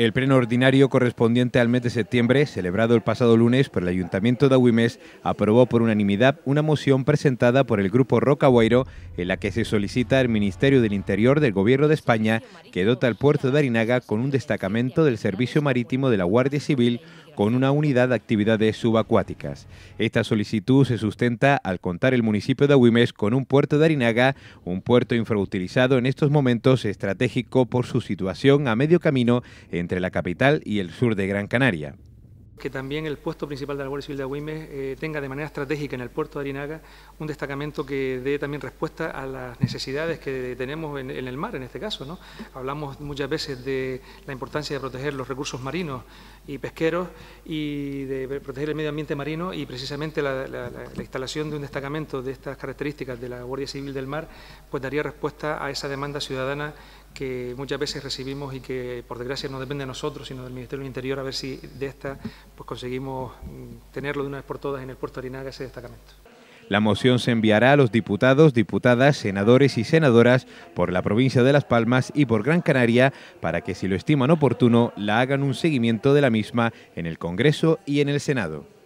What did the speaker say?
El pleno ordinario correspondiente al mes de septiembre, celebrado el pasado lunes por el Ayuntamiento de Agüimes, aprobó por unanimidad una moción presentada por el Grupo Rocaguairo en la que se solicita al Ministerio del Interior del Gobierno de España que dota al puerto de Arinaga con un destacamento del Servicio Marítimo de la Guardia Civil con una unidad de actividades subacuáticas. Esta solicitud se sustenta al contar el municipio de Agüimes con un puerto de Arinaga, un puerto infrautilizado en estos momentos estratégico por su situación a medio camino entre la capital y el sur de Gran Canaria que también el puesto principal de la Guardia Civil de Agüimes eh, tenga de manera estratégica en el puerto de Arinaga un destacamento que dé también respuesta a las necesidades que tenemos en, el mar, en este caso. ¿no? Hablamos muchas veces de la importancia de proteger los recursos marinos y pesqueros y de proteger el medio ambiente marino y precisamente la, la instalación de un destacamento de estas características de la Guardia Civil del Mar pues daría respuesta a esa demanda ciudadana que muchas veces recibimos y que por desgracia no depende de nosotros, sino del Ministerio del Interior, a ver si de esta pues conseguimos mm, tenerlo de una vez por todas en el puerto de Arinaga ese destacamento. La moción se enviará a los diputados, diputadas, senadores y senadoras por la provincia de Las Palmas y por Gran Canaria para que, si lo estiman oportuno, la hagan un seguimiento de la misma en el Congreso y en el Senado.